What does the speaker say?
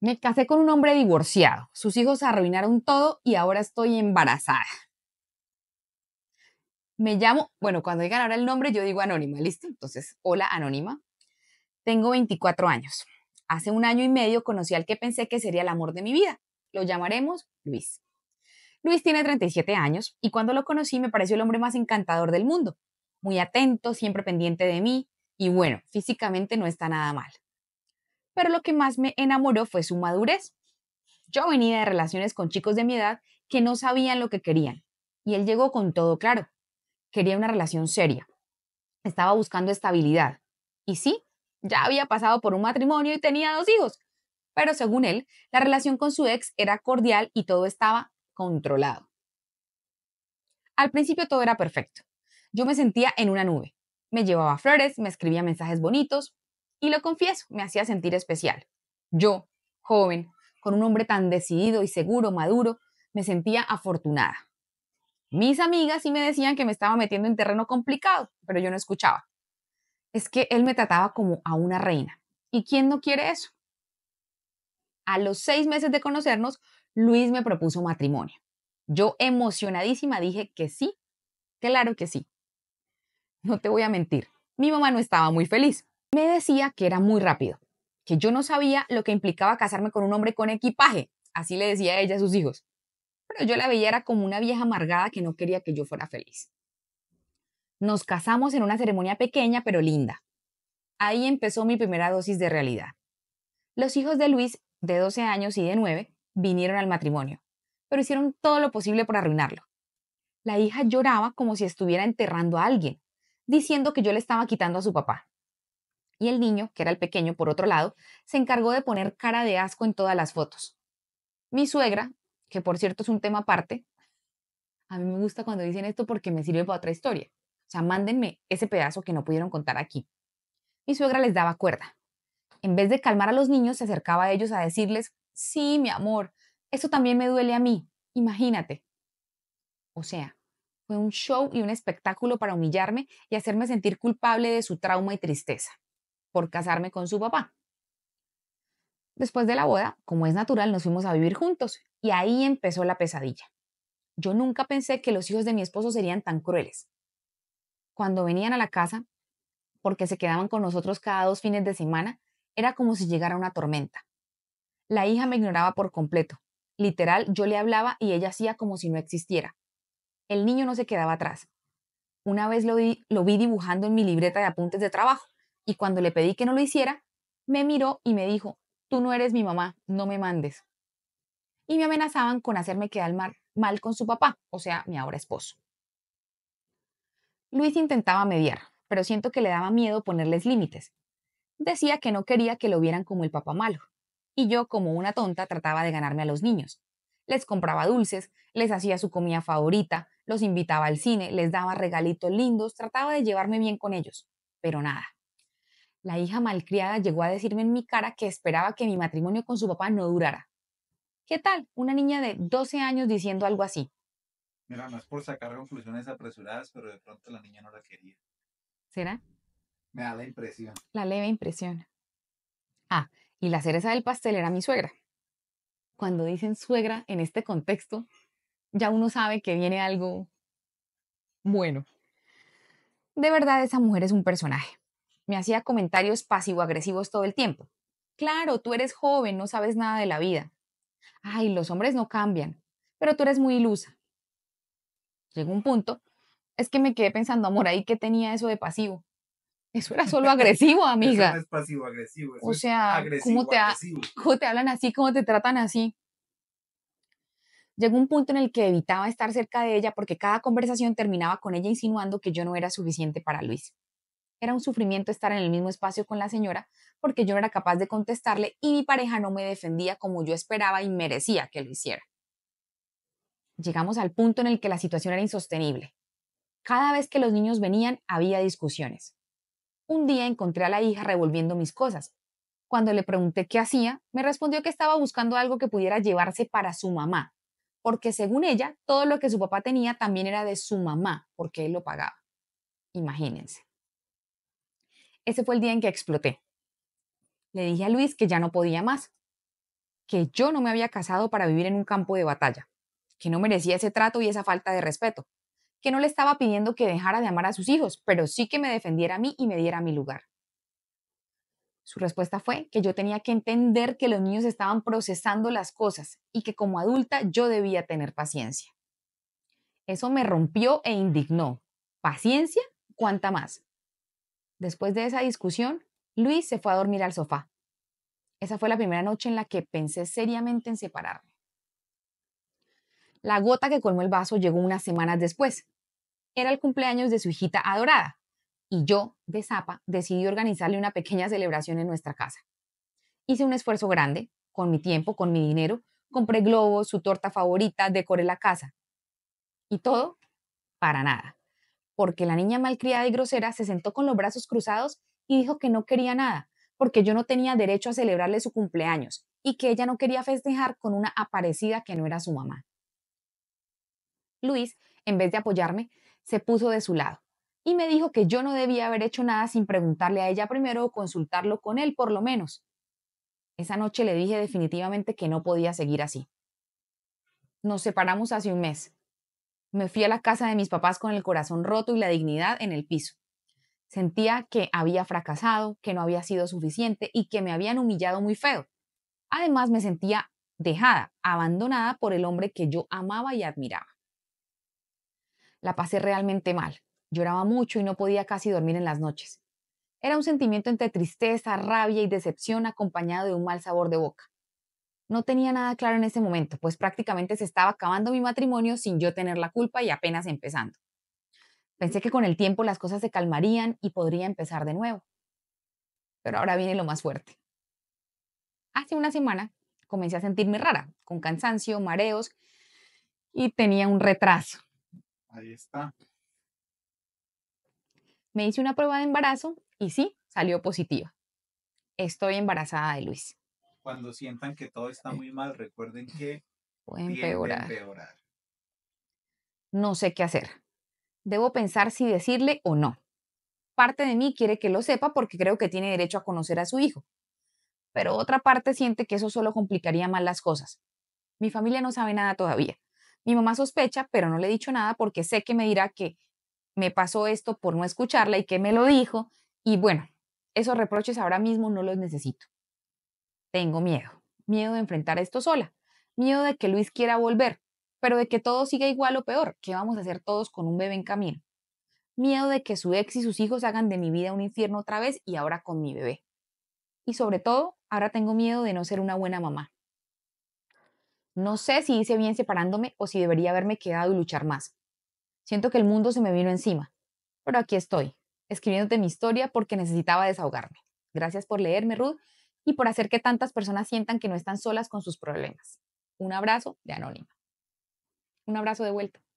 Me casé con un hombre divorciado, sus hijos arruinaron todo y ahora estoy embarazada. Me llamo, bueno, cuando digan ahora el nombre, yo digo anónima, ¿listo? Entonces, hola anónima. Tengo 24 años. Hace un año y medio conocí al que pensé que sería el amor de mi vida. Lo llamaremos Luis. Luis tiene 37 años y cuando lo conocí me pareció el hombre más encantador del mundo. Muy atento, siempre pendiente de mí y bueno, físicamente no está nada mal pero lo que más me enamoró fue su madurez. Yo venía de relaciones con chicos de mi edad que no sabían lo que querían, y él llegó con todo claro. Quería una relación seria. Estaba buscando estabilidad. Y sí, ya había pasado por un matrimonio y tenía dos hijos, pero según él, la relación con su ex era cordial y todo estaba controlado. Al principio todo era perfecto. Yo me sentía en una nube. Me llevaba flores, me escribía mensajes bonitos, y lo confieso, me hacía sentir especial. Yo, joven, con un hombre tan decidido y seguro, maduro, me sentía afortunada. Mis amigas sí me decían que me estaba metiendo en terreno complicado, pero yo no escuchaba. Es que él me trataba como a una reina. ¿Y quién no quiere eso? A los seis meses de conocernos, Luis me propuso matrimonio. Yo emocionadísima dije que sí, claro que sí. No te voy a mentir, mi mamá no estaba muy feliz. Me decía que era muy rápido, que yo no sabía lo que implicaba casarme con un hombre con equipaje, así le decía ella a sus hijos. Pero yo la veía era como una vieja amargada que no quería que yo fuera feliz. Nos casamos en una ceremonia pequeña pero linda. Ahí empezó mi primera dosis de realidad. Los hijos de Luis, de 12 años y de 9, vinieron al matrimonio, pero hicieron todo lo posible por arruinarlo. La hija lloraba como si estuviera enterrando a alguien, diciendo que yo le estaba quitando a su papá y el niño, que era el pequeño por otro lado, se encargó de poner cara de asco en todas las fotos. Mi suegra, que por cierto es un tema aparte, a mí me gusta cuando dicen esto porque me sirve para otra historia. O sea, mándenme ese pedazo que no pudieron contar aquí. Mi suegra les daba cuerda. En vez de calmar a los niños, se acercaba a ellos a decirles, sí, mi amor, eso también me duele a mí, imagínate. O sea, fue un show y un espectáculo para humillarme y hacerme sentir culpable de su trauma y tristeza por casarme con su papá. Después de la boda, como es natural, nos fuimos a vivir juntos y ahí empezó la pesadilla. Yo nunca pensé que los hijos de mi esposo serían tan crueles. Cuando venían a la casa, porque se quedaban con nosotros cada dos fines de semana, era como si llegara una tormenta. La hija me ignoraba por completo. Literal, yo le hablaba y ella hacía como si no existiera. El niño no se quedaba atrás. Una vez lo vi, lo dibujando en mi libreta de apuntes de trabajo y cuando le pedí que no lo hiciera, me miró y me dijo, tú no eres mi mamá, no me mandes. Y me amenazaban con hacerme quedar mal, con su papá, o sea, mi ahora esposo. Luis intentaba mediar, pero siento que le daba miedo ponerles límites. Decía que no quería que lo vieran como el papá malo, y yo como una tonta trataba de ganarme a los niños. Les compraba dulces, les hacía su comida favorita, los invitaba al cine, les daba regalitos lindos, trataba de llevarme bien con ellos, pero nada la hija malcriada llegó a decirme en mi cara que esperaba que mi matrimonio con su papá no durara. ¿Qué tal? Una niña de 12 años diciendo algo así. Mira, no es por sacar conclusiones apresuradas, pero de pronto la niña no la quería. ¿Será? Me da la impresión. La leve impresión. Ah, y la cereza del pastel era mi suegra. Cuando dicen suegra en este contexto, ya uno sabe que viene algo bueno. De verdad, esa mujer es un personaje me hacía comentarios pasivo-agresivos todo el tiempo. Claro, tú eres joven, no sabes nada de la vida. Ay, los hombres no cambian, pero tú eres muy ilusa. Llegó un punto, es que me quedé pensando, amor, ahí qué tenía eso de pasivo. Eso era solo agresivo, amiga. Eso no es pasivo agresivo. o sea, te ¿cómo te hablan así? ¿Cómo te tratan así? Llegó un punto en el que evitaba estar cerca de ella porque cada conversación terminaba con ella insinuando que yo no era suficiente para Luis. Era un sufrimiento estar en el mismo espacio con la señora porque yo no era capaz de contestarle y mi pareja no me defendía como yo esperaba y merecía que lo hiciera. Llegamos al punto en el que la situación era insostenible. Cada vez que los niños venían había discusiones. Un día encontré a la hija revolviendo mis cosas. Cuando le pregunté qué hacía, me respondió que estaba buscando algo que pudiera llevarse para su mamá, porque según ella, todo lo que su papá tenía también era de su mamá, porque él lo pagaba. Imagínense. Ese fue el día en que exploté. Le dije a Luis que ya no podía más, que yo no me había casado para vivir en un campo de batalla, que no merecía ese trato y esa falta de respeto, que no le estaba pidiendo que dejara de amar a sus hijos, pero sí que me defendiera a mí y me diera mi lugar. Su respuesta fue que yo tenía que entender que los niños estaban procesando las cosas y que como adulta yo debía tener paciencia. Eso me rompió e indignó. ¿Paciencia? ¿Cuánta más? Después de esa discusión, Luis se fue a dormir al sofá. Esa fue la primera noche en la que pensé seriamente en separarme. La gota que colmó el vaso llegó unas semanas después. Era el cumpleaños de su hijita adorada, y yo, de zapa, decidí organizarle una pequeña celebración en nuestra casa. Hice un esfuerzo grande, con mi tiempo, con mi dinero, compré globos, su torta favorita, decoré la casa. Y todo, para nada porque la niña malcriada y grosera se sentó con los brazos cruzados y dijo que no quería nada, porque yo no tenía derecho a celebrarle su cumpleaños y que ella no quería festejar con una aparecida que no era su mamá. Luis, en vez de apoyarme, se puso de su lado y me dijo que yo no debía haber hecho nada sin preguntarle a ella primero o consultarlo con él por lo menos. Esa noche le dije definitivamente que no podía seguir así. Nos separamos hace un mes me fui a la casa de mis papás con el corazón roto y la dignidad en el piso. Sentía que había fracasado, que no había sido suficiente y que me habían humillado muy feo. Además me sentía dejada, abandonada por el hombre que yo amaba y admiraba. La pasé realmente mal. Lloraba mucho y no podía casi dormir en las noches. Era un sentimiento entre tristeza, rabia y decepción acompañado de un mal sabor de boca no tenía nada claro en ese momento, pues prácticamente se estaba acabando mi matrimonio sin yo tener la culpa y apenas empezando. Pensé que con el tiempo las cosas se calmarían y podría empezar de nuevo. Pero ahora viene lo más fuerte. Hace una semana comencé a sentirme rara, con cansancio, mareos y tenía un retraso. Ahí está. Me hice una prueba de embarazo y sí, salió positiva. Estoy embarazada de Luis. Cuando sientan que todo está eh. muy mal, recuerden que puede empeorar. No sé qué hacer. Debo pensar si decirle o no. Parte de mí quiere que lo sepa porque creo que tiene derecho a conocer a su hijo. Pero otra parte siente que eso solo complicaría más las cosas. Mi familia no sabe nada todavía. Mi mamá sospecha, pero no le he dicho nada porque sé que me dirá que me pasó esto por no escucharla y que me lo dijo. Y bueno, esos reproches ahora mismo no los necesito. Tengo miedo, miedo de enfrentar esto sola, miedo de que Luis quiera volver, pero de que todo siga igual o peor, ¿qué vamos a hacer todos con un bebé en camino? Miedo de que su ex y sus hijos hagan de mi vida un infierno otra vez y ahora con mi bebé. Y sobre todo, ahora tengo miedo de no ser una buena mamá. No sé si hice bien separándome o si debería haberme quedado y luchar más. Siento que el mundo se me vino encima, pero aquí estoy, escribiéndote mi historia porque necesitaba desahogarme. Gracias por leerme, Ruth, y por hacer que tantas personas sientan que no están solas con sus problemas. Un abrazo de Anónima. Un abrazo de vuelta.